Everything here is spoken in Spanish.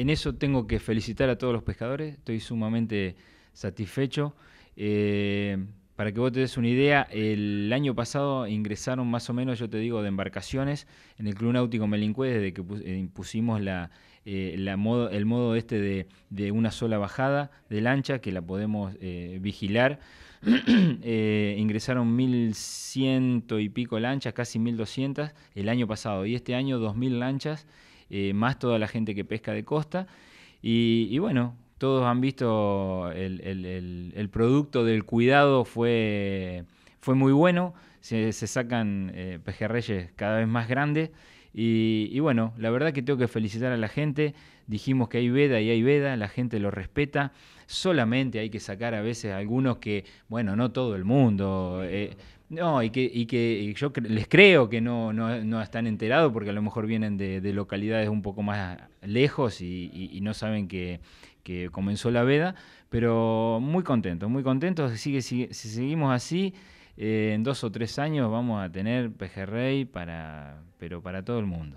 en eso tengo que felicitar a todos los pescadores, estoy sumamente satisfecho. Eh, para que vos te des una idea, el año pasado ingresaron más o menos, yo te digo, de embarcaciones en el Club Náutico Melincué, desde que eh, pusimos eh, el modo este de, una sola bajada de lancha, que la podemos vigilar. ingresaron 1.100 y pico lanchas, casi 1.200 el año pasado, y este año 2.000 lanchas eh, más toda la gente que pesca de costa. Y, bueno, todos han visto el, producto del cuidado fue, fue muy bueno, se, sacan eh, pejerreyes cada vez más grandes y, bueno, la verdad que tengo que felicitar a la gente. Dijimos que hay veda y hay veda, la gente lo respeta. Solamente hay que sacar a veces algunos que, bueno, no todo el mundo. Eh, no, y que, y que yo les creo que no, están enterados porque a lo mejor vienen de, localidades un poco más lejos y, no saben que, comenzó la veda. Pero muy contentos, muy contentos. Sigue, sigue, si seguimos así, eh, en dos o tres años vamos a tener pejerrey pero para todo el mundo.